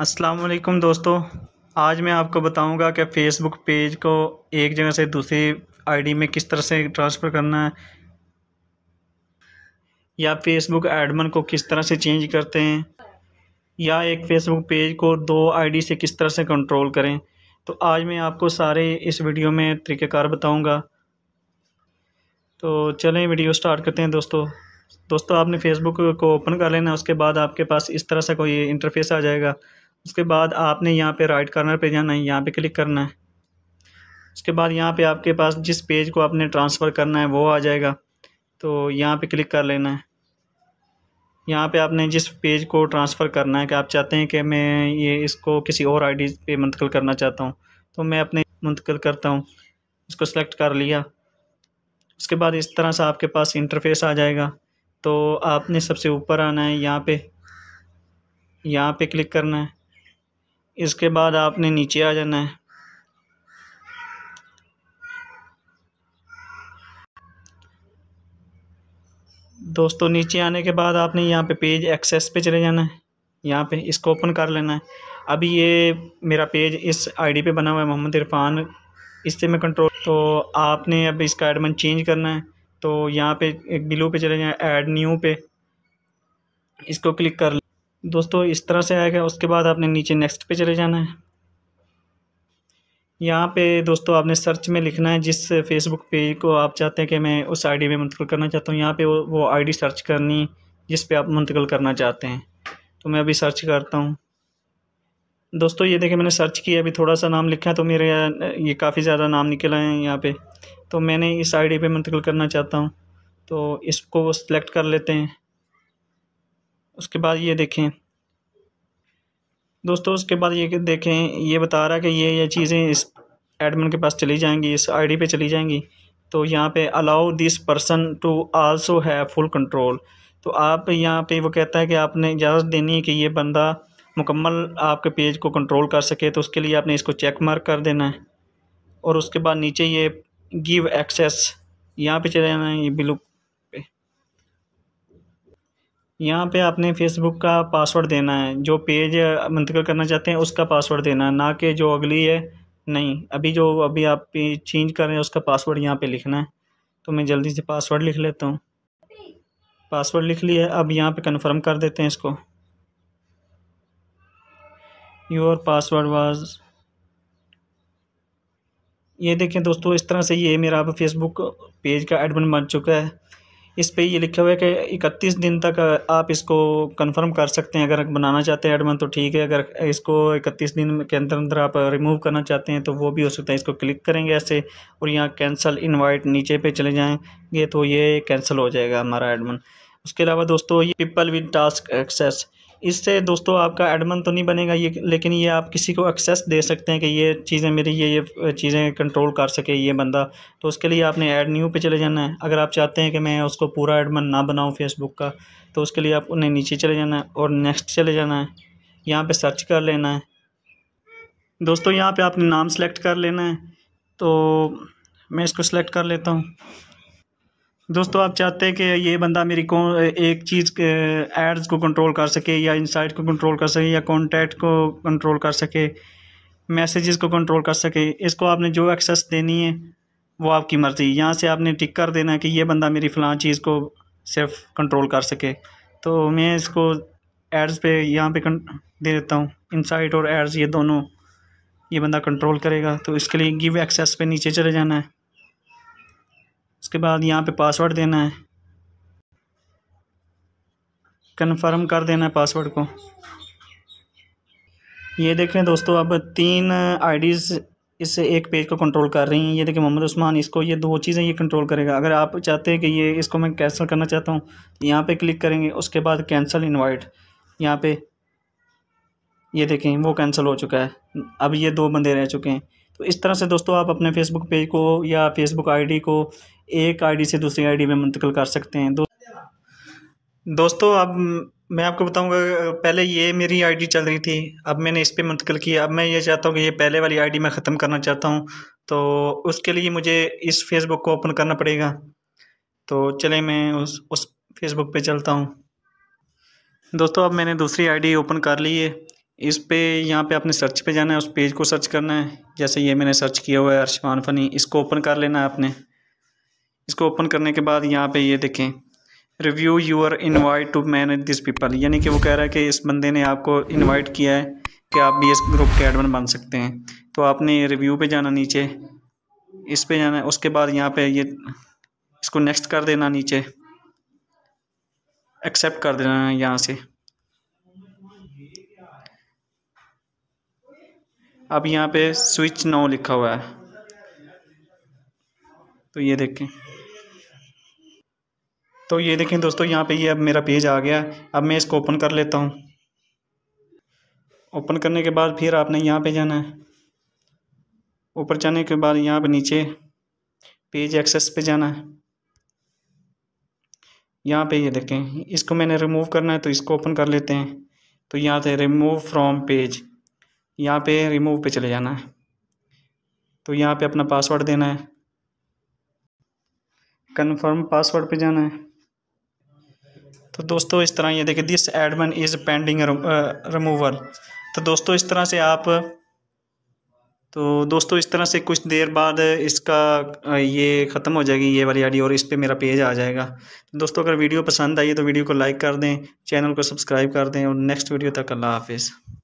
असलकम दोस्तों आज मैं आपको बताऊंगा कि फ़ेसबुक पेज को एक जगह से दूसरी आईडी में किस तरह से ट्रांसफ़र करना है या फेसबुक एडमन को किस तरह से चेंज करते हैं या एक फेसबुक पेज को दो आईडी से किस तरह से कंट्रोल करें तो आज मैं आपको सारे इस वीडियो में तरीक़ेकार बताऊंगा तो चलें वीडियो स्टार्ट करते हैं दोस्तों दोस्तों आपने फेसबुक को ओपन कर लेना उसके बाद आपके पास इस तरह से कोई इंटरफेस आ जाएगा उसके बाद आपने यहाँ पे राइट कॉर्नर पे जाना है यहाँ पे क्लिक करना है उसके बाद यहाँ पे आपके पास जिस पेज को आपने ट्रांसफ़र करना है वो आ जाएगा तो यहाँ पे क्लिक कर लेना है यहाँ पे आपने जिस पेज को ट्रांसफ़र करना है कि आप चाहते हैं कि मैं ये इसको किसी और आईडी पे मुंतकिल करना चाहता हूँ तो मैं अपने मुंतकिल करता हूँ इसको सेलेक्ट कर लिया उसके बाद इस तरह से आपके पास इंटरफेस आ जाएगा तो आपने सबसे ऊपर आना है यहाँ पे यहाँ पे क्लिक करना है इसके बाद आपने नीचे आ जाना है दोस्तों नीचे आने के बाद आपने यहाँ पे पेज एक्सेस पे चले जाना है यहाँ पे इसको ओपन कर लेना है अभी ये मेरा पेज इस आईडी पे बना हुआ है मोहम्मद इरफान इससे मैं कंट्रोल तो आपने अब इसका एडमन चेंज करना है तो यहाँ पे एक बिलू पे चले जाए ऐड न्यू पे इसको क्लिक कर दोस्तों इस तरह से आएगा उसके बाद आपने नीचे नेक्स्ट पे चले जाना है यहाँ पे दोस्तों आपने सर्च में लिखना है जिस फेसबुक पेज को आप चाहते हैं कि मैं उस आईडी में मुंतकिल करना चाहता हूँ यहाँ पे वो, वो आईडी सर्च करनी जिस पे आप मुंतकिल करना चाहते हैं तो मैं अभी सर्च करता हूँ दोस्तों ये देखें मैंने सर्च किया अभी थोड़ा सा नाम लिखा तो मेरे ये काफ़ी ज़्यादा नाम निकल आए हैं यहाँ पर तो मैंने इस डी पर मुंतकिल करना चाहता हूँ तो इसको वो सिलेक्ट कर लेते हैं उसके बाद ये देखें दोस्तों उसके बाद ये देखें ये बता रहा है कि ये ये चीज़ें इस एडमिन के पास चली जाएंगी इस आईडी पे चली जाएंगी तो यहाँ पे allow this person to also है फुल कंट्रोल तो आप यहाँ पे वो कहता है कि आपने इजाज़त देनी है कि ये बंदा मुकम्मल आपके पेज को कंट्रोल कर सके तो उसके लिए आपने इसको चेक मार्क कर देना है और उसके बाद नीचे ये गिव एक्सेस यहाँ पर चले जाना है ये बिलू यहाँ पे आपने फेसबुक का पासवर्ड देना है जो पेज मंतकल करना चाहते हैं उसका पासवर्ड देना है ना कि जो अगली है नहीं अभी जो अभी आप चेंज कर रहे हैं उसका पासवर्ड यहाँ पे लिखना है तो मैं जल्दी से पासवर्ड लिख लेता हूँ पासवर्ड लिख लिया अब यहाँ पे कंफर्म कर देते हैं इसको योर पासवर्ड वाज ये देखें दोस्तों इस तरह से ये मेरा अब फेसबुक पेज का एडमिन बन चुका है इस पे ये लिखा हुआ है कि इकतीस दिन तक आप इसको कंफर्म कर सकते हैं अगर बनाना चाहते हैं एडमन तो ठीक है अगर इसको इकतीस दिन के अंदर अंदर आप रिमूव करना चाहते हैं तो वो भी हो सकता है इसको क्लिक करेंगे ऐसे और यहाँ कैंसिल इनवाइट नीचे पे चले जाएंगे तो ये कैंसिल हो जाएगा हमारा एडमन उसके अलावा दोस्तों ये पीपल विद टास्क एक्सेस इससे दोस्तों आपका एडमन तो नहीं बनेगा ये लेकिन ये आप किसी को एक्सेस दे सकते हैं कि ये चीज़ें मेरी ये ये चीज़ें कंट्रोल कर सके ये बंदा तो उसके लिए आपने ऐड न्यू पे चले जाना है अगर आप चाहते हैं कि मैं उसको पूरा एडमन ना बनाऊँ फेसबुक का तो उसके लिए आप उन्हें नीचे चले जाना है और नेक्स्ट चले जाना है यहाँ पर सर्च कर लेना है दोस्तों यहाँ पर आपने नाम सेलेक्ट कर लेना है तो मैं इसको सेलेक्ट कर लेता हूँ दोस्तों आप चाहते हैं कि ये बंदा मेरी कौन एक चीज़ एड्स को कंट्रोल कर सके या इंसाइट को कंट्रोल कर सके या कॉन्टैक्ट को कंट्रोल कर सके मैसेजेस को कंट्रोल कर सके इसको आपने जो एक्सेस देनी है वो आपकी मर्ज़ी यहाँ से आपने टिक कर देना है कि ये बंदा मेरी फ़लाँ चीज़ को सिर्फ कंट्रोल कर सके तो मैं इसको एड्स पे यहाँ पे दे देता हूँ इनसाइट और एड्स ये दोनों ये बंदा कंट्रोल करेगा तो इसके लिए गिव एक्सेस पे नीचे चले जाना है उसके बाद यहाँ पे पासवर्ड देना है कन्फर्म कर देना है पासवर्ड को ये देखें दोस्तों अब तीन आईडीज़ इस एक पेज को कंट्रोल कर रही हैं ये देखिए मोहम्मद उस्मान इसको ये दो चीज़ें ये कंट्रोल करेगा अगर आप चाहते हैं कि ये इसको मैं कैंसिल करना चाहता हूँ तो यहाँ पे क्लिक करेंगे उसके बाद कैंसिल इनवाइट यहाँ पे ये देखें वो कैंसिल हो चुका है अब ये दो बंदे रह चुके हैं तो इस तरह से दोस्तों आप अपने फेसबुक पेज को या फेसबुक आईडी को एक आईडी से दूसरी आईडी में मुंतकिल कर सकते हैं दो, दोस्तों अब मैं आपको बताऊंगा पहले ये मेरी आईडी चल रही थी अब मैंने इस पर मुंतकिल किया अब मैं ये चाहता हूँ कि ये पहले वाली आईडी मैं ख़त्म करना चाहता हूँ तो उसके लिए मुझे इस फेसबुक को ओपन करना पड़ेगा तो चले मैं उस उस फेसबुक पे चलता हूँ दोस्तों अब मैंने दूसरी आईडी ओपन कर ली है इस पे यहाँ पे आपने सर्च पे जाना है उस पेज को सर्च करना है जैसे ये मैंने सर्च किया हुआ है अरशमान फ़नी इसको ओपन कर लेना है आपने इसको ओपन करने के बाद यहाँ पे ये देखें review you are invite to manage this people यानी कि वो कह रहा है कि इस बंदे ने आपको इनवाइट किया है कि आप भी इस ग्रुप के एडमिन बन सकते हैं तो आपने रिव्यू पर जाना नीचे इस पर जाना है उसके बाद यहाँ पर ये इसको नेक्स्ट कर देना नीचे एक्सेप्ट कर देना है यहाँ से अब यहाँ पे स्विच नो लिखा हुआ है तो ये देखें तो ये देखें दोस्तों यहाँ पे ये अब मेरा पेज आ गया अब मैं इसको ओपन कर लेता हूँ ओपन करने के बाद फिर आपने यहाँ पे जाना है ऊपर जाने के बाद यहाँ पे नीचे पेज एक्सेस पे जाना है यहाँ पे ये देखें इसको मैंने रिमूव करना है तो इसको ओपन कर लेते हैं तो यहाँ से रिमूव फ्रॉम पेज यहाँ पे रिमूव पे चले जाना है तो यहाँ पे अपना पासवर्ड देना है कन्फर्म पासवर्ड पे जाना है तो दोस्तों इस तरह ये देखिए this admin is pending removal तो दोस्तों इस तरह से आप तो दोस्तों इस तरह से कुछ देर बाद इसका ये ख़त्म हो जाएगी ये वाली आईडी और इस पर पे मेरा पेज आ जाएगा दोस्तों अगर वीडियो पसंद आई तो वीडियो को लाइक कर दें चैनल को सब्सक्राइब कर दें और नेक्स्ट वीडियो तक अल्लाह हाफिज़